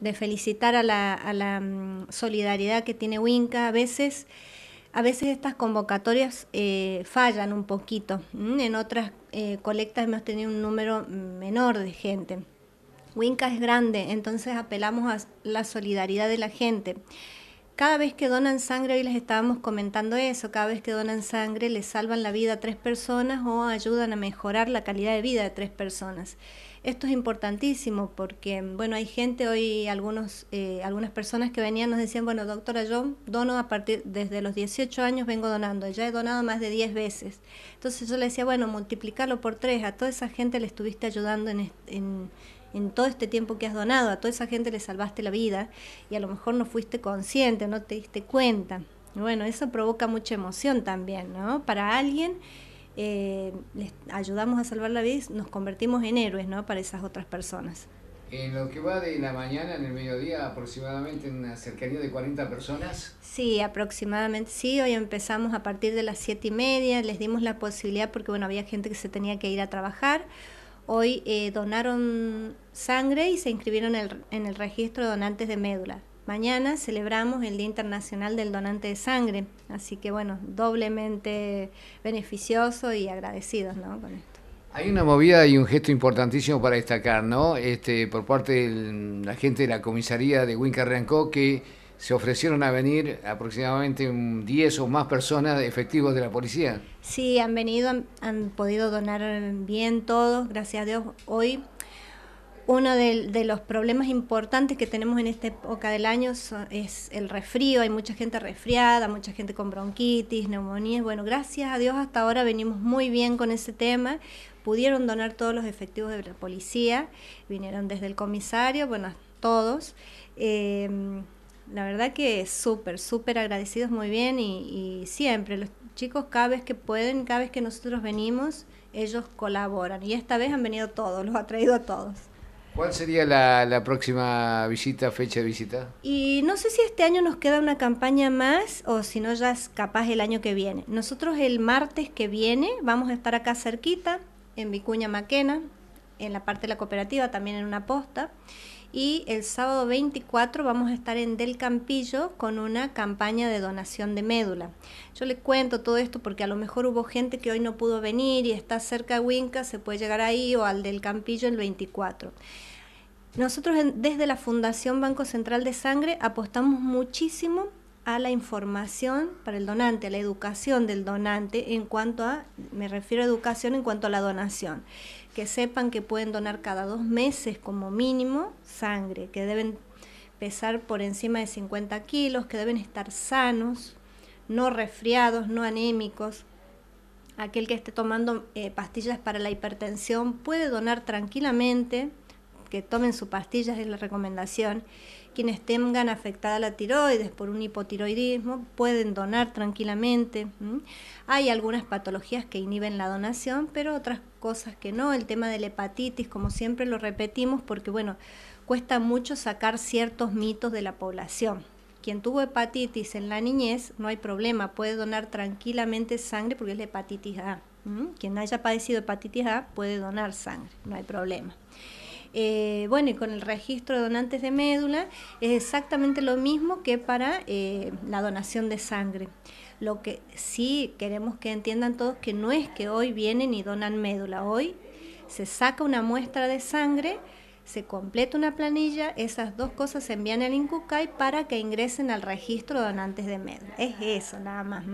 de felicitar a la, mm, solidaridad que tiene Winca. A veces, a veces estas convocatorias eh, fallan un poquito. En otras eh, colectas hemos tenido un número menor de gente. Winca es grande, entonces apelamos a la solidaridad de la gente cada vez que donan sangre, hoy les estábamos comentando eso, cada vez que donan sangre les salvan la vida a tres personas o ayudan a mejorar la calidad de vida de tres personas. Esto es importantísimo porque, bueno, hay gente hoy, algunos, eh, algunas personas que venían nos decían, bueno, doctora, yo dono a partir, desde los 18 años vengo donando, ya he donado más de 10 veces. Entonces yo le decía, bueno, multiplicarlo por tres, a toda esa gente le estuviste ayudando en, en en todo este tiempo que has donado, a toda esa gente le salvaste la vida y a lo mejor no fuiste consciente, no te diste cuenta. Bueno, eso provoca mucha emoción también, ¿no? Para alguien eh, les ayudamos a salvar la vida nos convertimos en héroes, ¿no? Para esas otras personas. En lo que va de la mañana, en el mediodía, aproximadamente en una cercanía de 40 personas. Sí, aproximadamente, sí. Hoy empezamos a partir de las 7 y media, les dimos la posibilidad porque, bueno, había gente que se tenía que ir a trabajar Hoy eh, donaron sangre y se inscribieron en el registro de donantes de médula. Mañana celebramos el Día Internacional del Donante de Sangre, así que bueno, doblemente beneficioso y agradecidos con esto. Hay una movida y un gesto importantísimo para destacar, ¿no? Este, por parte de la gente de la comisaría de Huincarrancó que se ofrecieron a venir aproximadamente 10 o más personas de efectivos de la policía. Sí, han venido, han, podido donar bien todos, gracias a Dios. Hoy uno de, los problemas importantes que tenemos en esta época del año es el resfrío, hay mucha gente resfriada, mucha gente con bronquitis, neumonías. Bueno, gracias a Dios hasta ahora venimos muy bien con ese tema. Pudieron donar todos los efectivos de la policía, vinieron desde el comisario, bueno, todos. Eh, la verdad que súper, súper agradecidos muy bien y, siempre los chicos cada vez que pueden, cada vez que nosotros venimos, ellos colaboran y esta vez han venido todos, los ha traído a todos. ¿Cuál sería la, la próxima visita, fecha de visita? Y no sé si este año nos queda una campaña más o si no ya es capaz el año que viene. Nosotros el martes que viene vamos a estar acá cerquita, en Vicuña Maquena, en la parte de la cooperativa, también en una posta y el sábado 24 vamos a estar en Del Campillo con una campaña de donación de médula. Yo le cuento todo esto porque a lo mejor hubo gente que hoy no pudo venir y está cerca de Winca, se puede llegar ahí o al Del Campillo el 24. Nosotros desde la Fundación Banco Central de Sangre apostamos muchísimo a la información para el donante, a la educación del donante en cuanto a, me refiero a educación en cuanto a la donación, que sepan que pueden donar cada dos meses como mínimo sangre, que deben pesar por encima de 50 kilos, que deben estar sanos, no resfriados, no anémicos. Aquel que esté tomando eh, pastillas para la hipertensión puede donar tranquilamente que tomen su pastilla, es la recomendación. Quienes tengan afectada la tiroides por un hipotiroidismo pueden donar tranquilamente. Hay algunas patologías que inhiben la donación, pero otras cosas que no. El tema de la hepatitis, como siempre lo repetimos, porque bueno, cuesta mucho sacar ciertos mitos de la población quien tuvo hepatitis en la niñez, no hay problema, puede donar tranquilamente sangre porque es la hepatitis A. Quien haya padecido hepatitis A puede donar sangre, no hay problema. Eh, bueno, y con el registro de donantes de médula es exactamente lo mismo que para eh, la donación de sangre. Lo que sí queremos que entiendan todos que no es que hoy vienen y donan médula, hoy se saca una muestra de sangre, se completa una planilla, esas dos cosas se envían al INCUCAI para que ingresen al registro de donantes de médula. Es eso, nada más.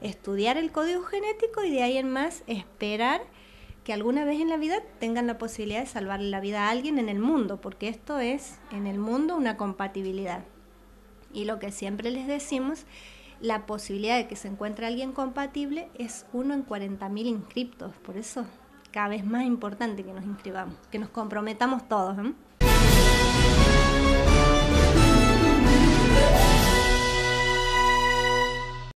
Estudiar el código genético y de ahí en más esperar que alguna vez en la vida tengan la posibilidad de salvarle la vida a alguien en el mundo, porque esto es en el mundo una compatibilidad. Y lo que siempre les decimos, la posibilidad de que se encuentre alguien compatible es uno en 40.000 inscriptos, por eso cada vez más importante que nos inscribamos, que nos comprometamos todos. ¿eh?